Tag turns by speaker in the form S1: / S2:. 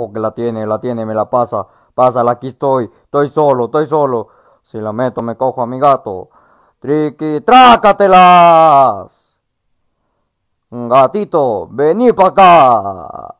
S1: Oh, que la tiene, la tiene, me la pasa. Pásala, aquí estoy. Estoy solo, estoy solo. Si la meto, me cojo a mi gato. Triqui, trácatelas. Gatito, vení para acá.